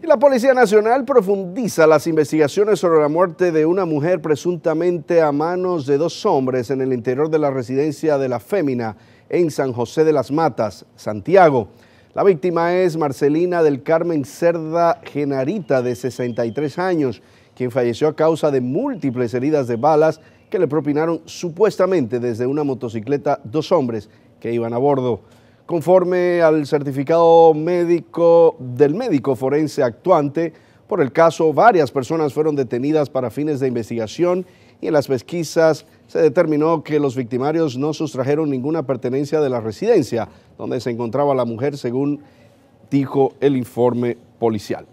Y la Policía Nacional profundiza las investigaciones sobre la muerte de una mujer presuntamente a manos de dos hombres en el interior de la residencia de la Fémina en San José de las Matas, Santiago. La víctima es Marcelina del Carmen Cerda Genarita, de 63 años, quien falleció a causa de múltiples heridas de balas que le propinaron supuestamente desde una motocicleta dos hombres que iban a bordo conforme al certificado médico del médico forense actuante. Por el caso, varias personas fueron detenidas para fines de investigación y en las pesquisas se determinó que los victimarios no sustrajeron ninguna pertenencia de la residencia donde se encontraba la mujer, según dijo el informe policial.